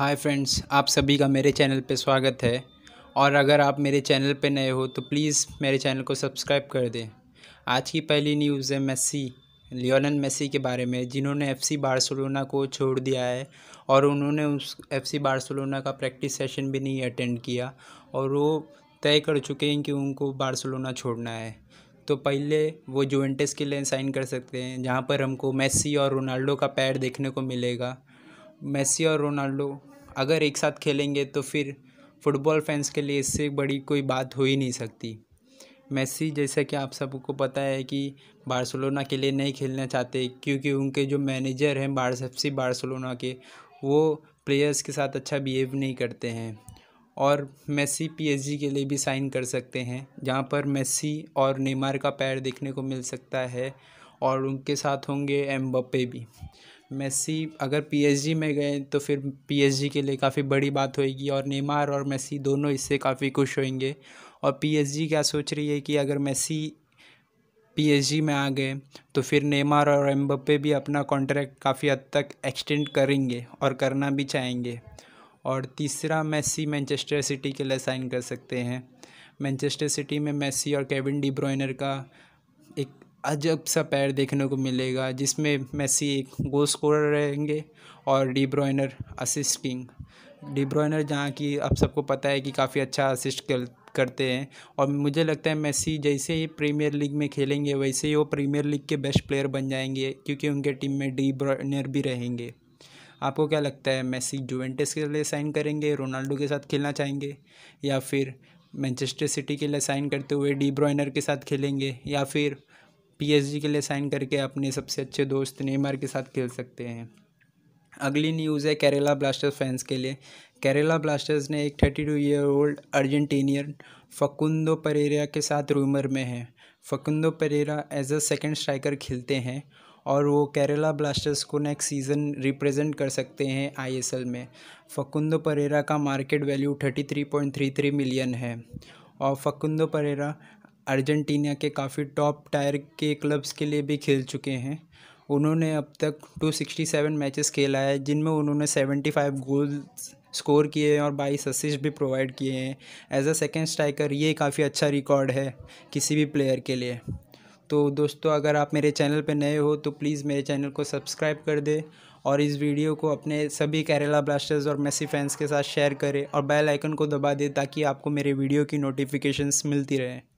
hi friends आप सभी का मेरे चैनल पे स्वागत है और अगर आप मेरे चैनल पे नए हो तो प्लीज़ मेरे चैनल को सब्सक्राइब कर दें आज की पहली न्यूज़ है मेसी लियोनन मेसी के बारे में जिन्होंने एफसी बार्सिलोना को छोड़ दिया है और उन्होंने उस एफसी बार्सिलोना का प्रैक्टिस सेशन भी नहीं अटेंड किया और वो तय कर चुके हैं कि उनको बार्सिलोना छोड़ना है तो पहले वो जुवेंटस के लिए साइन कर सकते हैं जहाँ पर हमको मेसी और रोनाल्डो का पैर देखने को मिलेगा मेसी और रोनाल्डो अगर एक साथ खेलेंगे तो फिर फुटबॉल फैंस के लिए इससे बड़ी कोई बात हो ही नहीं सकती मेसी जैसा कि आप सबको पता है कि बार्सिलोना के लिए नहीं खेलना चाहते क्योंकि उनके जो मैनेजर हैं बार एफ सी बार्सिलोना के वो प्लेयर्स के साथ अच्छा बिहेव नहीं करते हैं और मेसी पीएसजी के लिए भी साइन कर सकते हैं जहाँ पर मेसी और नेमार का पैर देखने को मिल सकता है और उनके साथ होंगे एम्बप्पे भी मेसी अगर पीएसजी में गए तो फिर पीएसजी के लिए काफ़ी बड़ी बात होएगी और नेमार और मेसी दोनों इससे काफ़ी खुश होंगे और पीएसजी क्या सोच रही है कि अगर मेसी पीएसजी में आ गए तो फिर नेमार और एम्बप्पे भी अपना कॉन्ट्रैक्ट काफ़ी हद तक एक्सटेंड करेंगे और करना भी चाहेंगे और तीसरा मेसी मैनचेस्टर सिटी के लिए साइन कर सकते हैं मैनचेस्टर सिटी में मेसी और केविन डी ब्रॉयनर का एक अजब सा पैर देखने को मिलेगा जिसमें मेसी एक गोल स्कोरर रहेंगे और De Bruyne assisting De Bruyne जहाँ की आप सबको पता है कि काफ़ी अच्छा असिस्ट कर, करते हैं और मुझे लगता है मेसी जैसे ही प्रीमियर लीग में खेलेंगे वैसे ही वो प्रीमियर लीग के बेस्ट प्लेयर बन जाएंगे क्योंकि उनके टीम में डी ब्रॉयनर भी रहेंगे आपको क्या लगता है मेसी जुवेंटस के लिए साइन करेंगे रोनाल्डो के साथ खेलना चाहेंगे या फिर मैनचेस्टर सिटी के लिए साइन करते हुए डी ब्रॉयनर के साथ खेलेंगे या फिर पीएसजी के लिए साइन करके अपने सबसे अच्छे दोस्त नेमार के साथ खेल सकते हैं अगली न्यूज़ है केरला ब्लास्टर्स फैंस के लिए केरला ब्लास्टर्स ने एक thirty two year old Argentinian Facundo Pereyra के साथ रूमर में है Facundo Pereyra as a second striker खेलते हैं और वो केरला ब्लास्टर्स को नेक्स्ट सीज़न रिप्रेजेंट कर सकते हैं आईएसएल में फकुंदो परेरा का market value thirty three point three three million है और फकुंदो परेरा अर्जेंटीना के काफ़ी टॉप टायर के क्लब्स के लिए भी खेल चुके हैं उन्होंने अब तक 267 मैचेस खेला है जिनमें उन्होंने 75 गोल्स स्कोर किए हैं और बाईस असिस्ट भी प्रोवाइड किए हैं एज अ सेकेंड स्ट्राइकर ये काफ़ी अच्छा रिकॉर्ड है किसी भी प्लेयर के लिए तो दोस्तों अगर आप मेरे चैनल पर नए हो तो प्लीज़ मेरे चैनल को सब्सक्राइब कर दे और इस वीडियो को अपने सभी केरला ब्लास्टर्स और मेसी फैंस के साथ शेयर करें और बेल आइकन को दबा दें ताकि आपको मेरे वीडियो की नोटिफिकेशंस मिलती रहें